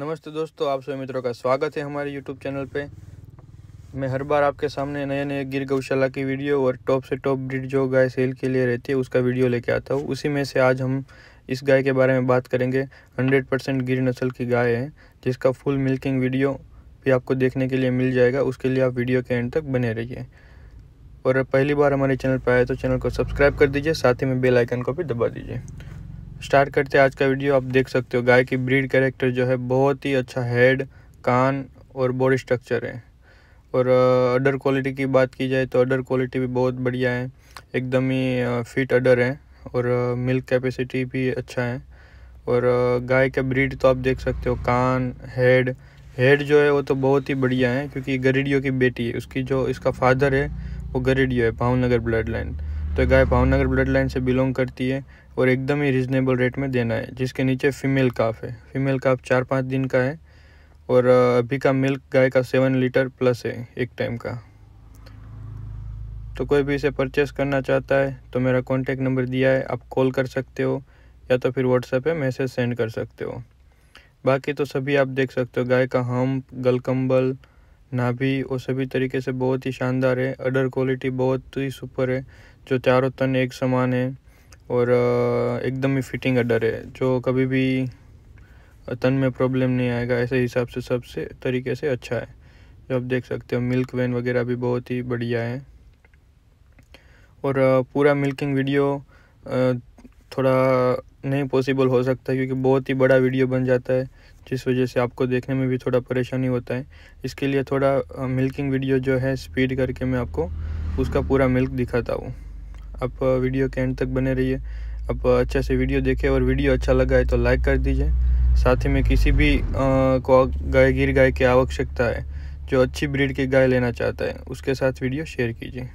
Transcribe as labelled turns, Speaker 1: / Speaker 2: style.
Speaker 1: नमस्ते दोस्तों आप सभी मित्रों का स्वागत है हमारे यूट्यूब चैनल पे मैं हर बार आपके सामने नए नए गिर गौशाला की वीडियो और टॉप से टॉप ब्रिड जो गाय सेल के लिए रहती है उसका वीडियो लेके आता हूँ उसी में से आज हम इस गाय के बारे में बात करेंगे 100 परसेंट गिर नस्ल की गाय है जिसका फुल मिल्किंग वीडियो भी आपको देखने के लिए मिल जाएगा उसके लिए आप वीडियो के एंड तक बने रहिए और पहली बार हमारे चैनल पर आए तो चैनल को सब्सक्राइब कर दीजिए साथ ही में बेल आइकन को भी दबा दीजिए स्टार्ट करते हैं आज का वीडियो आप देख सकते हो गाय की ब्रीड कैरेक्टर जो है बहुत ही अच्छा हेड कान और बॉडी स्ट्रक्चर है और अडर क्वालिटी की बात की जाए तो अडर क्वालिटी भी बहुत बढ़िया है एकदम ही फिट अडर है और मिल्क कैपेसिटी भी अच्छा है और गाय का ब्रीड तो आप देख सकते हो कान हेड हेड जो है वो तो बहुत ही बढ़िया है क्योंकि गरीडियो की बेटी है उसकी जो इसका फादर है वो गरीडियो है भावनगर ब्लड लाइन तो गाय भावनगर ब्लड लाइन से बिलोंग करती है और एकदम ही रिजनेबल रेट में देना है जिसके नीचे फीमेल काफ है फीमेल काफ चार पाँच दिन का है और अभी का मिल्क गाय का सेवन लीटर प्लस है एक टाइम का तो कोई भी इसे परचेस करना चाहता है तो मेरा कॉन्टेक्ट नंबर दिया है आप कॉल कर सकते हो या तो फिर व्हाट्सएप पे मैसेज सेंड कर सकते हो बाकी तो सभी आप देख सकते हो गाय का हम गलकम्बल नाभी वो सभी तरीके से बहुत ही शानदार है अडर क्वालिटी बहुत ही सुपर है जो चारों तन एक समान है और एकदम ही फिटिंग अडर है जो कभी भी तन में प्रॉब्लम नहीं आएगा ऐसे हिसाब से सबसे तरीके से अच्छा है जो आप देख सकते हो मिल्क वैन वगैरह भी बहुत ही बढ़िया है और पूरा मिल्किंग वीडियो थोड़ा नहीं पॉसिबल हो सकता क्योंकि बहुत ही बड़ा वीडियो बन जाता है जिस वजह से आपको देखने में भी थोड़ा परेशानी होता है इसके लिए थोड़ा मिल्किंग वीडियो जो है स्पीड करके मैं आपको उसका पूरा मिल्क दिखाता हूँ आप वीडियो के एंड तक बने रहिए आप अच्छे से वीडियो देखें और वीडियो अच्छा लगा है तो लाइक कर दीजिए साथ ही में किसी भी को गाय गिर गाय की आवश्यकता है जो अच्छी ब्रीड की गाय लेना चाहता है उसके साथ वीडियो शेयर कीजिए